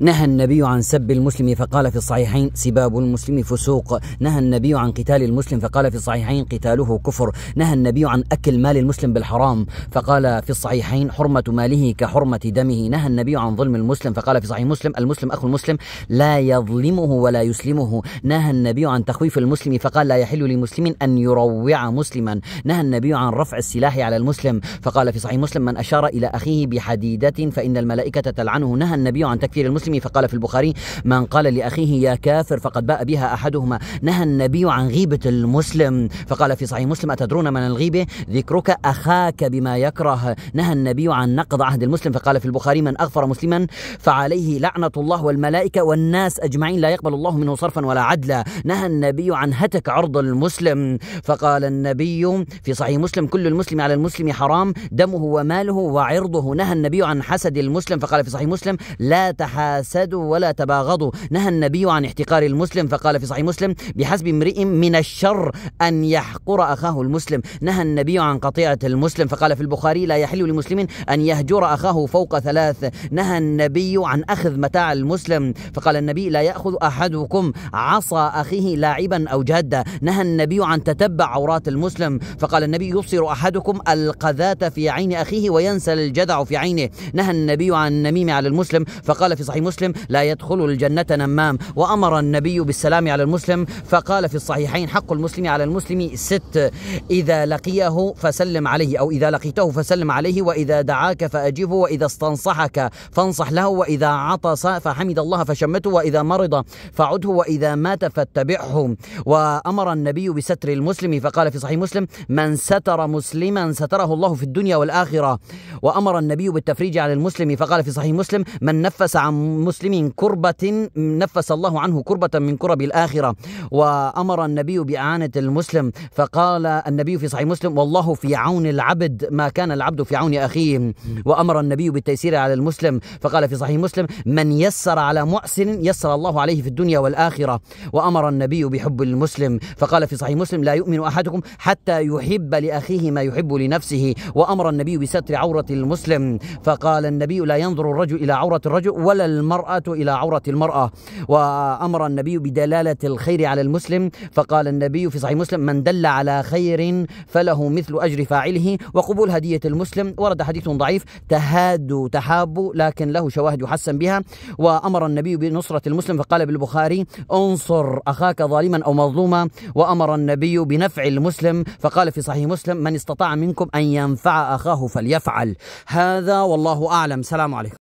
نهى النبي عن سب المسلم فقال في الصحيحين سباب المسلم فسوق نهى النبي عن قتال المسلم فقال في الصحيحين قتاله كفر نهى النبي عن أكل مال المسلم بالحرام فقال في الصحيحين حرمة ماله كحرمة دمه نهى النبي عن ظلم المسلم فقال في صحيح مسلم المسلم أخو المسلم لا يظلمه ولا يسلمه نهى النبي عن تخويف المسلم فقال لا يحل لمسلم أن يروع مسلما نهى النبي عن رفع السلاح على المسلم فقال في صحيح مسلم من أشار إلى أخيه بحديدة فإن الملائكة تلعنه نهى النبي عن تكفير المسلم القاسم فقال في البخاري من قال لأخيه يا كافر فقد باء بها أحدهما نهى النبي عن غيبة المسلم فقال في صحيح مسلم أتدرون من الغيبة ذكرك أخاك بما يكره نهى النبي عن نقض عهد المسلم فقال في البخاري من أغفر مسلما فعليه لعنة الله والملائكة والناس أجمعين لا يقبل الله منه صرفا ولا عدلا نهى النبي عن هتك عرض المسلم فقال النبي في صحيح مسلم كل المسلم على المسلم حرام دمه وماله وعرضه نهى النبي عن حسد المسلم فقال في صحيح مسلم لا تحاسد تحاسدوا ولا تباغضوا نهى النبي عن احتقار المسلم فقال في صحيح مسلم بحسب امرئ من الشر أن يحقر أخاه المسلم نهى النبي عن قطيعة المسلم فقال في البخاري لا يحل لمسلم أن يهجر أخاه فوق ثلاث نهى النبي عن أخذ متاع المسلم فقال النبي لا يأخذ أحدكم عصا أخيه لاعبا أو جادا نهى النبي عن تتبع عورات المسلم فقال النبي يبصر أحدكم القذاة في عين أخيه وينسى الجذع في عينه نهى النبي عن النميم على المسلم فقال في صحيح المسلم لا يدخل الجنة نمام وأمر النبي بالسلام على المسلم فقال في الصحيحين حق المسلم على المسلم ست إذا لقيه فسلم عليه أو إذا لقيته فسلم عليه وإذا دعاك فأجبه وإذا استنصحك فانصح له وإذا عطس فحمد الله فشمته وإذا مرض فعده وإذا مات فاتبعه وأمر النبي بستر المسلم فقال في صحيح مسلم من ستر مسلما ستره الله في الدنيا والآخرة وأمر النبي بالتفريج على المسلم فقال في صحيح مسلم من نفس عن مسلم كربة نفس الله عنه كربة من كرب الآخرة وأمر النبي بإعانة المسلم فقال النبي في صحيح مسلم والله في عون العبد ما كان العبد في عون أخيه وأمر النبي بالتيسير على المسلم فقال في صحيح مسلم من يسر على محسن يسر الله عليه في الدنيا والآخرة وأمر النبي بحب المسلم فقال في صحيح مسلم لا يؤمن أحدكم حتى يحب لأخيه ما يحب لنفسه وأمر النبي بستر عورة المسلم فقال النبي لا ينظر الرجل إلى عورة الرجل ولا المرأة إلى عورة المرأة وأمر النبي بدلالة الخير على المسلم فقال النبي في صحيح مسلم من دل على خير فله مثل أجر فاعله وقبول هدية المسلم ورد حديث ضعيف تهادوا تحابوا لكن له شواهد يحسن بها وأمر النبي بنصرة المسلم فقال بالبخاري انصر أخاك ظالما أو مظلوما وأمر النبي بنفع المسلم فقال في صحيح مسلم من استطاع منكم أن ينفع أخاه فليفعل هذا والله أعلم سلام عليكم